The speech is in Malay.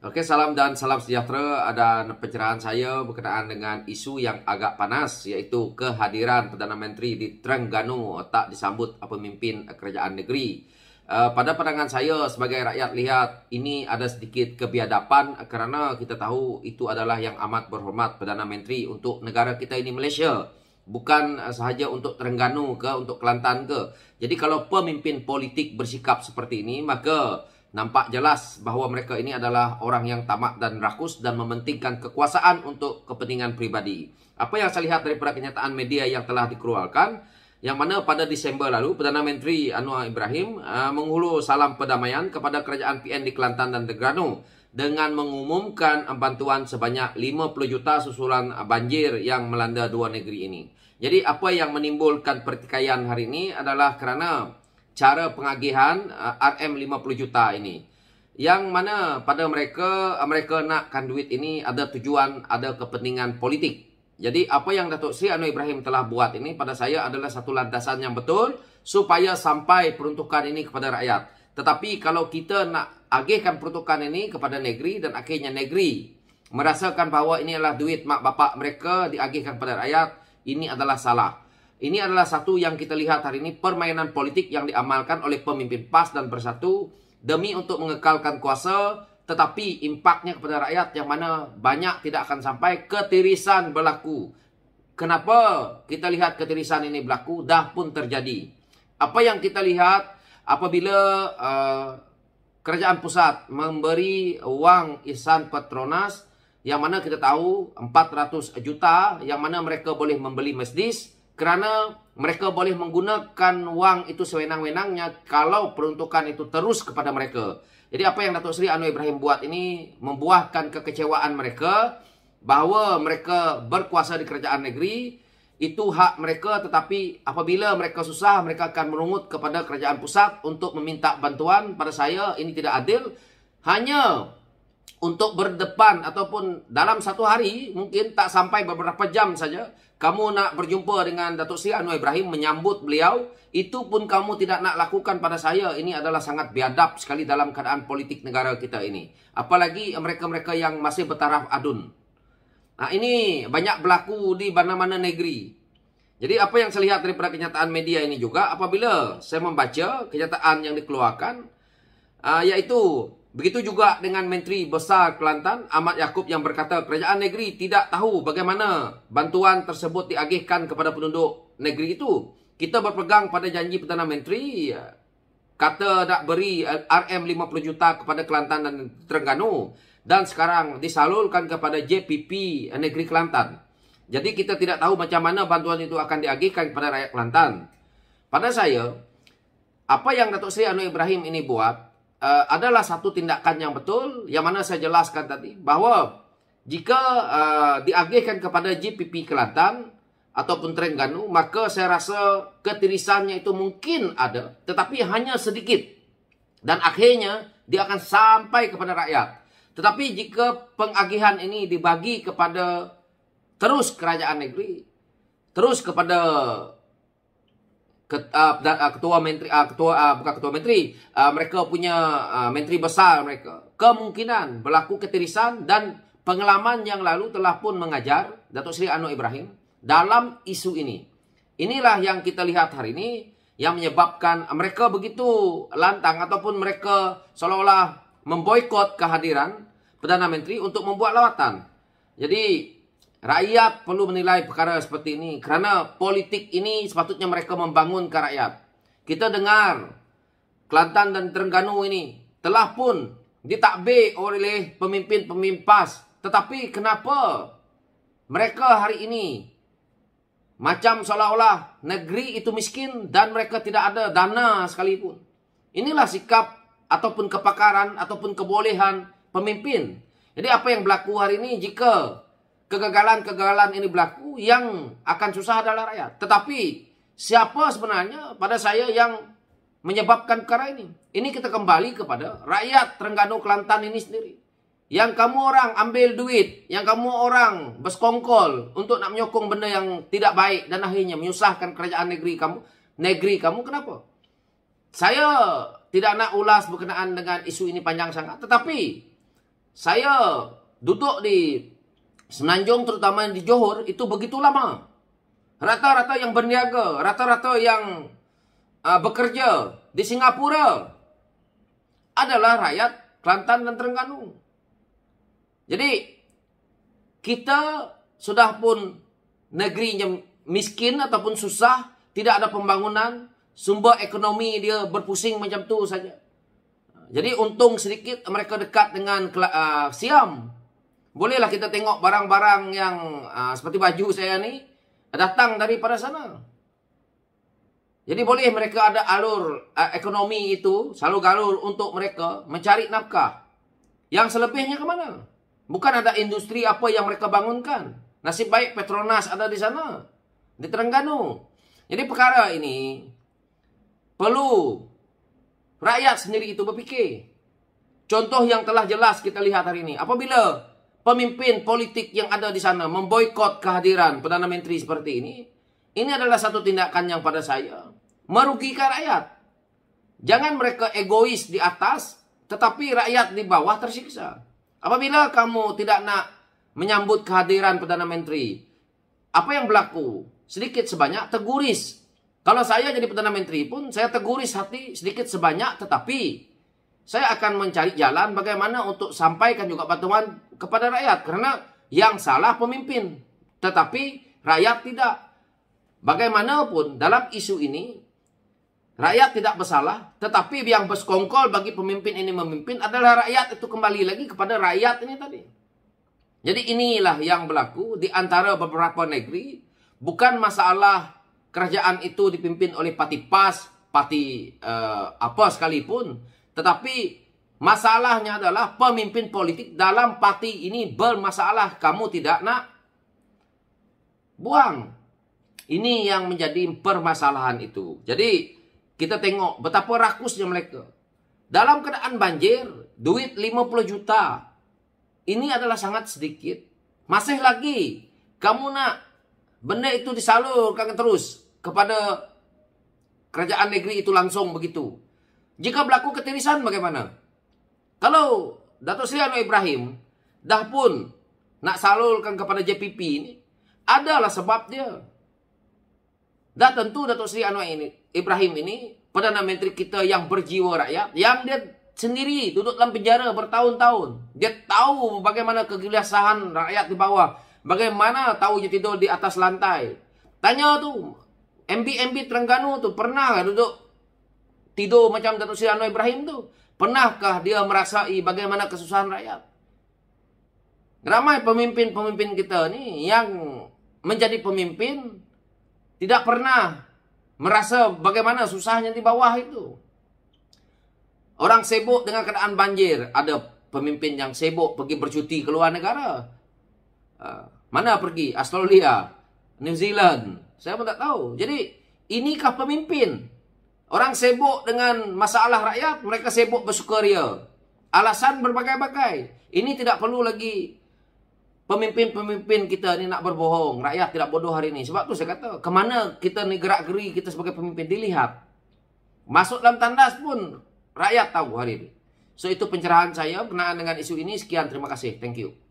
Okey, salam dan salam sejahtera Ada pencerahan saya berkenaan dengan isu yang agak panas iaitu kehadiran Perdana Menteri di Terengganu tak disambut pemimpin kerajaan negeri. Eh, pada pandangan saya sebagai rakyat lihat ini ada sedikit kebiadapan kerana kita tahu itu adalah yang amat berhormat Perdana Menteri untuk negara kita ini Malaysia. Bukan eh, sahaja untuk Terengganu ke untuk Kelantan ke. Jadi kalau pemimpin politik bersikap seperti ini maka Nampak jelas bahawa mereka ini adalah orang yang tamak dan rakus dan mementingkan kekuasaan untuk kepentingan pribadi. Apa yang saya lihat daripada kenyataan media yang telah dikeluarkan, yang mana pada Disember lalu, Perdana Menteri Anwar Ibrahim uh, menghulu salam perdamaian kepada kerajaan PN di Kelantan dan Terengganu dengan mengumumkan bantuan sebanyak 50 juta susulan banjir yang melanda dua negeri ini. Jadi apa yang menimbulkan pertikaian hari ini adalah kerana cara pengagihan uh, RM50 juta ini. Yang mana pada mereka, uh, mereka nakkan duit ini ada tujuan, ada kepentingan politik. Jadi apa yang Datuk Sri Anwar Ibrahim telah buat ini pada saya adalah satu landasan yang betul supaya sampai peruntukan ini kepada rakyat. Tetapi kalau kita nak agihkan peruntukan ini kepada negeri dan akhirnya negeri merasakan bahawa ini adalah duit mak bapak mereka diagihkan kepada rakyat, ini adalah salah. Ini adalah satu yang kita lihat hari ini permainan politik yang diamalkan oleh pemimpin PAS dan Bersatu demi untuk mengekalkan kuasa tetapi impaknya kepada rakyat yang mana banyak tidak akan sampai ketirisan berlaku. Kenapa kita lihat ketirisan ini berlaku dah pun terjadi. Apa yang kita lihat apabila uh, kerajaan pusat memberi wang isan Petronas yang mana kita tahu 400 juta yang mana mereka boleh membeli Mercedes kerana mereka boleh menggunakan wang itu sewenang-wenangnya kalau peruntukan itu terus kepada mereka. Jadi apa yang Datuk Seri Anwar Ibrahim buat ini membuahkan kekecewaan mereka bahawa mereka berkuasa di kerajaan negeri itu hak mereka tetapi apabila mereka susah mereka akan merungut kepada kerajaan pusat untuk meminta bantuan pada saya ini tidak adil hanya untuk berdepan ataupun dalam satu hari mungkin tak sampai beberapa jam saja kamu nak berjumpa dengan Datuk Sri Anwar Ibrahim menyambut beliau, itu pun kamu tidak nak lakukan pada saya. Ini adalah sangat biadab sekali dalam keadaan politik negara kita ini. Apalagi mereka-mereka yang masih bertaraf adun. Nah ini banyak berlaku di mana-mana negeri. Jadi apa yang saya lihat daripada kenyataan media ini juga, apabila saya membaca kenyataan yang dikeluarkan, uh, ah, yaitu Begitu juga dengan Menteri Besar Kelantan Ahmad Yaakob yang berkata kerajaan negeri tidak tahu bagaimana bantuan tersebut diagihkan kepada penduduk negeri itu. Kita berpegang pada janji Perdana Menteri kata nak beri RM50 juta kepada Kelantan dan Terengganu dan sekarang disalurkan kepada JPP Negeri Kelantan. Jadi kita tidak tahu macam mana bantuan itu akan diagihkan kepada rakyat Kelantan. Pada saya, apa yang Datuk Seri Anwar Ibrahim ini buat uh, adalah satu tindakan yang betul yang mana saya jelaskan tadi bahawa jika uh, diagihkan kepada JPP Kelantan ataupun Terengganu maka saya rasa ketirisannya itu mungkin ada tetapi hanya sedikit dan akhirnya dia akan sampai kepada rakyat tetapi jika pengagihan ini dibagi kepada terus kerajaan negeri terus kepada ketua, ah, ah, ketua menteri ah, ketua bukan ketua menteri mereka punya menteri besar mereka kemungkinan berlaku ketirisan dan pengalaman yang lalu telah pun mengajar Datuk Seri Anwar Ibrahim dalam isu ini inilah yang kita lihat hari ini yang menyebabkan mereka begitu lantang ataupun mereka seolah-olah memboikot kehadiran Perdana Menteri untuk membuat lawatan jadi Rakyat perlu menilai perkara seperti ini kerana politik ini sepatutnya mereka membangunkan rakyat. Kita dengar Kelantan dan Terengganu ini telah pun ditakbir oleh pemimpin pemimpas. Tetapi kenapa mereka hari ini macam seolah-olah negeri itu miskin dan mereka tidak ada dana sekalipun. Inilah sikap ataupun kepakaran ataupun kebolehan pemimpin. Jadi apa yang berlaku hari ini jika kegagalan-kegagalan ini berlaku yang akan susah adalah rakyat. Tetapi siapa sebenarnya pada saya yang menyebabkan perkara ini? Ini kita kembali kepada rakyat Terengganu Kelantan ini sendiri. Yang kamu orang ambil duit, yang kamu orang berskongkol untuk nak menyokong benda yang tidak baik dan akhirnya menyusahkan kerajaan negeri kamu. Negeri kamu kenapa? Saya tidak nak ulas berkenaan dengan isu ini panjang sangat. Tetapi saya duduk di Semenanjung terutama di Johor itu begitu lama. Rata-rata yang berniaga, rata-rata yang uh, bekerja di Singapura adalah rakyat Kelantan dan Terengganu. Jadi kita sudah pun negeri yang miskin ataupun susah, tidak ada pembangunan, sumber ekonomi dia berpusing macam tu saja. Jadi untung sedikit mereka dekat dengan uh, Siam. Bolehlah kita tengok barang-barang yang uh, seperti baju saya ni datang daripada sana. Jadi boleh mereka ada alur uh, ekonomi itu, salur galur untuk mereka mencari nafkah. Yang selebihnya ke mana? Bukan ada industri apa yang mereka bangunkan. Nasib baik Petronas ada di sana. Di Terengganu. Jadi perkara ini perlu rakyat sendiri itu berfikir. Contoh yang telah jelas kita lihat hari ini. Apabila pemimpin politik yang ada di sana memboikot kehadiran Perdana Menteri seperti ini, ini adalah satu tindakan yang pada saya merugikan rakyat. Jangan mereka egois di atas, tetapi rakyat di bawah tersiksa. Apabila kamu tidak nak menyambut kehadiran Perdana Menteri, apa yang berlaku? Sedikit sebanyak teguris. Kalau saya jadi Perdana Menteri pun, saya teguris hati sedikit sebanyak, tetapi saya akan mencari jalan bagaimana untuk sampaikan juga bantuan kepada rakyat karena yang salah pemimpin. Tetapi rakyat tidak. Bagaimanapun dalam isu ini rakyat tidak bersalah, tetapi yang berskongkol bagi pemimpin ini memimpin adalah rakyat itu kembali lagi kepada rakyat ini tadi. Jadi inilah yang berlaku di antara beberapa negeri, bukan masalah kerajaan itu dipimpin oleh pati pas, pati uh, eh, apa sekalipun, tetapi Masalahnya adalah pemimpin politik dalam parti ini bermasalah. Kamu tidak nak buang. Ini yang menjadi permasalahan itu. Jadi kita tengok betapa rakusnya mereka. Dalam keadaan banjir, duit 50 juta. Ini adalah sangat sedikit. Masih lagi, kamu nak benda itu disalurkan terus kepada kerajaan negeri itu langsung begitu. Jika berlaku ketirisan bagaimana? Kalau Datuk Sri Anwar Ibrahim dah pun nak salurkan kepada JPP ini, adalah sebab dia. Dah tentu Datuk Sri Anwar ini, Ibrahim ini, Perdana Menteri kita yang berjiwa rakyat, yang dia sendiri duduk dalam penjara bertahun-tahun. Dia tahu bagaimana kegelisahan rakyat di bawah. Bagaimana tahu dia tidur di atas lantai. Tanya tu, MB-MB Terengganu tu pernah duduk tidur macam Datuk Sri Anwar Ibrahim tu? Pernahkah dia merasai bagaimana kesusahan rakyat? Ramai pemimpin-pemimpin kita ni yang menjadi pemimpin tidak pernah merasa bagaimana susahnya di bawah itu. Orang sibuk dengan keadaan banjir, ada pemimpin yang sibuk pergi bercuti ke luar negara. Ah, mana pergi? Australia, New Zealand. Saya pun tak tahu. Jadi, inikah pemimpin? Orang sibuk dengan masalah rakyat, mereka sibuk bersukaria. Alasan berbagai-bagai. Ini tidak perlu lagi pemimpin-pemimpin kita ni nak berbohong. Rakyat tidak bodoh hari ini. Sebab tu saya kata, kemana kita ni gerak geri kita sebagai pemimpin dilihat. Masuk dalam tandas pun rakyat tahu hari ini. So itu pencerahan saya berkenaan dengan isu ini. Sekian, terima kasih. Thank you.